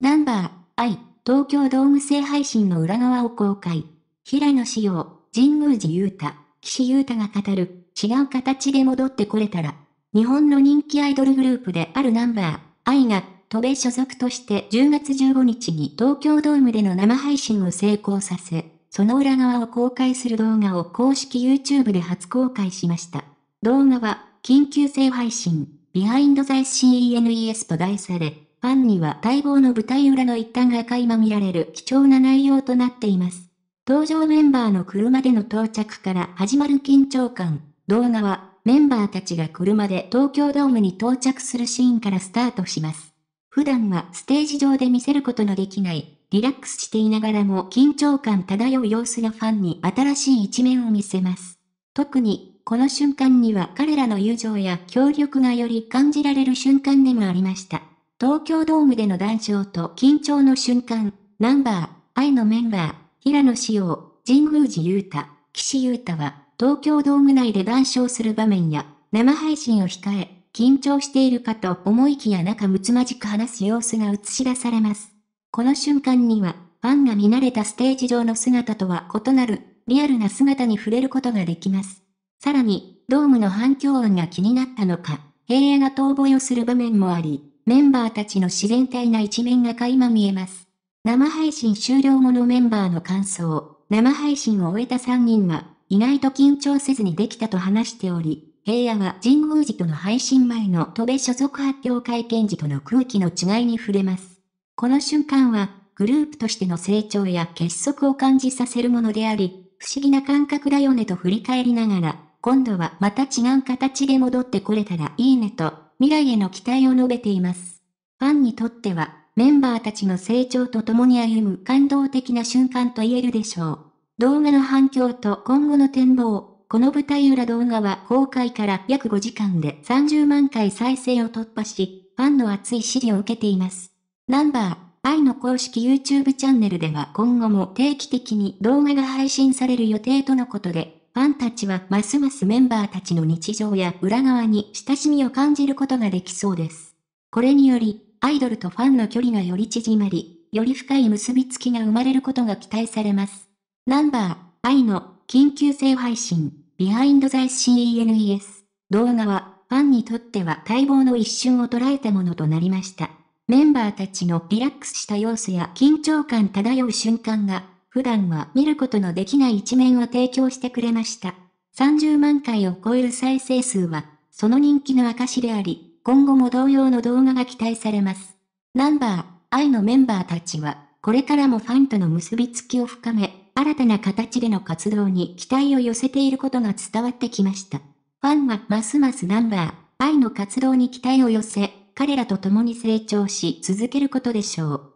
ナンバー、愛、東京ドーム制配信の裏側を公開。平野志陽、神宮寺雄太、岸優太が語る、違う形で戻ってこれたら、日本の人気アイドルグループであるナンバー、愛が、戸部所属として10月15日に東京ドームでの生配信を成功させ、その裏側を公開する動画を公式 YouTube で初公開しました。動画は、緊急性配信、ビハインドザイ CENES と題され、ファンには待望の舞台裏の一端が垣間見られる貴重な内容となっています。登場メンバーの車での到着から始まる緊張感。動画は、メンバーたちが車で東京ドームに到着するシーンからスタートします。普段はステージ上で見せることのできないリラックスしていながらも緊張感漂う様子がファンに新しい一面を見せます。特に、この瞬間には彼らの友情や協力がより感じられる瞬間でもありました。東京ドームでの談笑と緊張の瞬間、ナンバー、愛のメンバー、平野紫耀、神宮寺勇太、岸優太は、東京ドーム内で談笑する場面や、生配信を控え、緊張しているかと思いきや仲睦まじく話す様子が映し出されます。この瞬間には、ファンが見慣れたステージ上の姿とは異なる、リアルな姿に触れることができます。さらに、ドームの反響音が気になったのか、平野が遠吠えをする場面もあり、メンバーたちの自然体な一面が垣間見えます。生配信終了後のメンバーの感想、生配信を終えた3人は、意外と緊張せずにできたと話しており、平野は神宮寺との配信前の戸部所属発表会見時との空気の違いに触れます。この瞬間は、グループとしての成長や結束を感じさせるものであり、不思議な感覚だよねと振り返りながら、今度はまた違う形で戻ってこれたらいいねと、未来への期待を述べています。ファンにとっては、メンバーたちの成長と共に歩む感動的な瞬間と言えるでしょう。動画の反響と今後の展望、この舞台裏動画は公開から約5時間で30万回再生を突破し、ファンの熱い支持を受けています。ナンバー、愛の公式 YouTube チャンネルでは今後も定期的に動画が配信される予定とのことで、ファンたちはますますメンバーたちの日常や裏側に親しみを感じることができそうです。これにより、アイドルとファンの距離がより縮まり、より深い結びつきが生まれることが期待されます。ナンバー、愛の緊急性配信、ビハインドザイ c n e s 動画は、ファンにとっては待望の一瞬を捉えたものとなりました。メンバーたちのリラックスした様子や緊張感漂う瞬間が普段は見ることのできない一面を提供してくれました。30万回を超える再生数は、その人気の証であり、今後も同様の動画が期待されます。ナンバー、愛のメンバーたちは、これからもファンとの結びつきを深め、新たな形での活動に期待を寄せていることが伝わってきました。ファンはますますナンバー、愛の活動に期待を寄せ、彼らと共に成長し続けることでしょう。